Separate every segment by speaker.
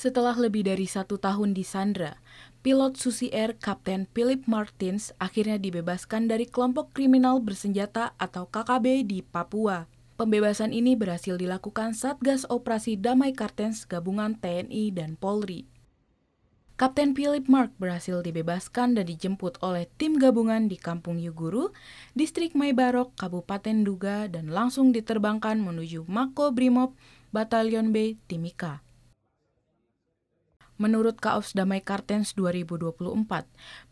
Speaker 1: Setelah lebih dari satu tahun di Sandra, pilot Susi Air Kapten Philip Martins akhirnya dibebaskan dari kelompok kriminal bersenjata atau KKB di Papua. Pembebasan ini berhasil dilakukan Satgas Operasi Damai Kartens gabungan TNI dan Polri. Kapten Philip Mark berhasil dibebaskan dan dijemput oleh tim gabungan di Kampung Yuguru, Distrik Maybarok, Kabupaten Duga, dan langsung diterbangkan menuju Mako Brimob, Batalion B, Timika. Menurut Kaops Damai Kartens 2024,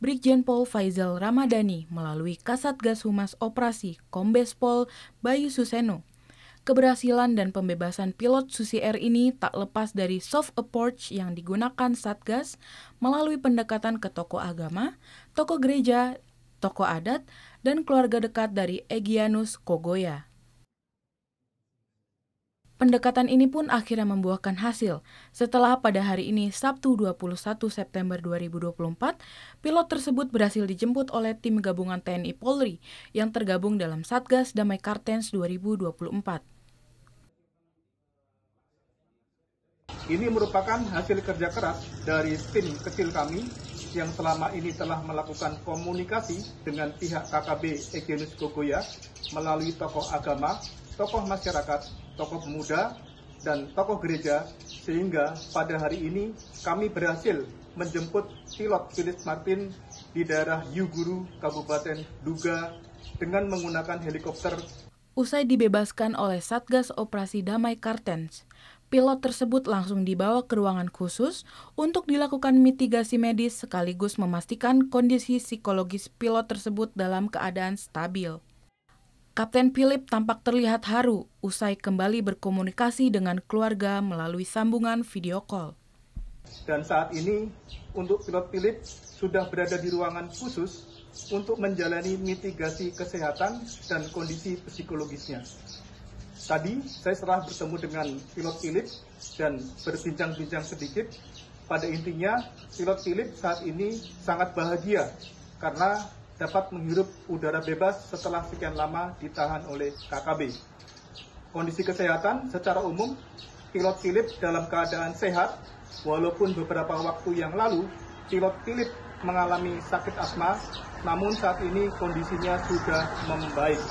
Speaker 1: Brigjen Pol Faizal Ramadhani melalui Kasatgas Humas Operasi Kombes Pol Bayu Suseno, keberhasilan dan pembebasan pilot Susi Air ini tak lepas dari soft approach yang digunakan Satgas melalui pendekatan ke toko agama, toko gereja, toko adat, dan keluarga dekat dari Egyanus Kogoya. Pendekatan ini pun akhirnya membuahkan hasil. Setelah pada hari ini, Sabtu 21 September 2024, pilot tersebut berhasil dijemput oleh tim gabungan TNI Polri yang tergabung dalam Satgas Damai Kartens 2024.
Speaker 2: Ini merupakan hasil kerja keras dari tim kecil kami yang selama ini telah melakukan komunikasi dengan pihak KKB Egenus Kogoya melalui tokoh agama, tokoh masyarakat, tokoh pemuda, dan tokoh gereja, sehingga pada hari ini kami berhasil menjemput pilot Philip Martin di daerah Yuguru, Kabupaten Duga, dengan menggunakan helikopter.
Speaker 1: Usai dibebaskan oleh Satgas Operasi Damai Kartens, pilot tersebut langsung dibawa ke ruangan khusus untuk dilakukan mitigasi medis sekaligus memastikan kondisi psikologis pilot tersebut dalam keadaan stabil. Kapten Philip tampak terlihat haru usai kembali berkomunikasi dengan keluarga melalui sambungan video call.
Speaker 2: Dan saat ini untuk pilot Philip sudah berada di ruangan khusus untuk menjalani mitigasi kesehatan dan kondisi psikologisnya. Tadi saya setelah bertemu dengan pilot Philip dan berbincang-bincang sedikit, pada intinya pilot Philip saat ini sangat bahagia karena dapat menghirup udara bebas setelah sekian lama ditahan oleh KKB. Kondisi kesehatan secara umum, pilot Philip dalam keadaan sehat, walaupun beberapa waktu yang lalu, pilot Philip mengalami sakit asma, namun saat ini kondisinya sudah membaik.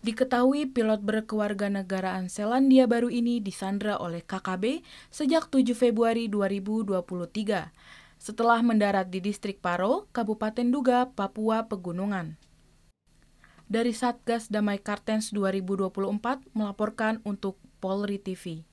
Speaker 1: Diketahui pilot berkewarganegaraan Selandia Baru ini disandra oleh KKB sejak 7 Februari 2023 setelah mendarat di distrik Paro, Kabupaten Duga, Papua Pegunungan. Dari Satgas Damai Kartens 2024 melaporkan untuk Polri TV.